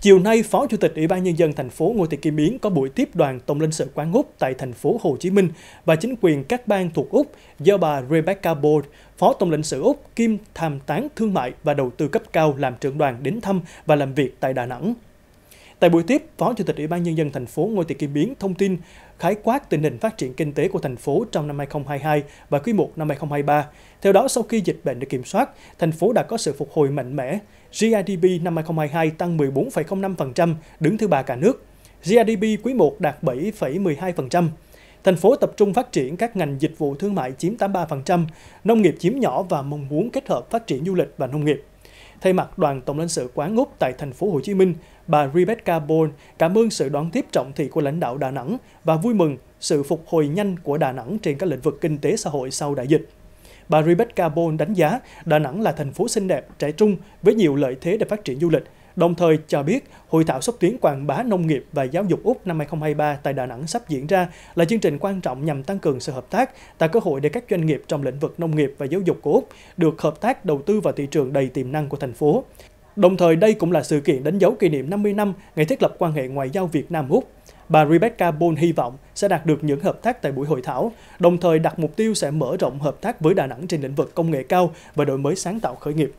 Chiều nay, Phó Chủ tịch Ủy ban nhân dân thành phố Ngô Thị Kim Yến có buổi tiếp đoàn Tổng lãnh sự quán Úc tại thành phố Hồ Chí Minh và chính quyền các bang thuộc Úc do bà Rebecca Board, Phó Tổng lãnh sự Úc kim tham tán thương mại và đầu tư cấp cao làm trưởng đoàn đến thăm và làm việc tại Đà Nẵng. Tại buổi tiếp, Phó Chủ tịch Ủy ban nhân dân thành phố Ngô Thị Kim Biến thông tin khái quát tình hình phát triển kinh tế của thành phố trong năm 2022 và quý 1 năm 2023. Theo đó, sau khi dịch bệnh được kiểm soát, thành phố đã có sự phục hồi mạnh mẽ. GDP năm 2022 tăng 14,05%, đứng thứ ba cả nước. GDP quý 1 đạt 7,12%. Thành phố tập trung phát triển các ngành dịch vụ thương mại chiếm 83%, nông nghiệp chiếm nhỏ và mong muốn kết hợp phát triển du lịch và nông nghiệp. Thay mặt đoàn Tổng lãnh sự quán Úc tại thành phố Hồ Chí Minh, bà Rebecca Bourne cảm ơn sự đón tiếp trọng thị của lãnh đạo Đà Nẵng và vui mừng sự phục hồi nhanh của Đà Nẵng trên các lĩnh vực kinh tế xã hội sau đại dịch. Bà Rebecca Bourne đánh giá Đà Nẵng là thành phố xinh đẹp, trẻ trung với nhiều lợi thế để phát triển du lịch – đồng thời cho biết hội thảo xúc tiến quảng bá nông nghiệp và giáo dục Úc năm 2023 tại Đà Nẵng sắp diễn ra là chương trình quan trọng nhằm tăng cường sự hợp tác, tạo cơ hội để các doanh nghiệp trong lĩnh vực nông nghiệp và giáo dục của Úc được hợp tác đầu tư vào thị trường đầy tiềm năng của thành phố. Đồng thời đây cũng là sự kiện đánh dấu kỷ niệm 50 năm ngày thiết lập quan hệ ngoại giao Việt Nam-Úc. Bà Rebecca Bone hy vọng sẽ đạt được những hợp tác tại buổi hội thảo, đồng thời đặt mục tiêu sẽ mở rộng hợp tác với Đà Nẵng trên lĩnh vực công nghệ cao và đổi mới sáng tạo khởi nghiệp.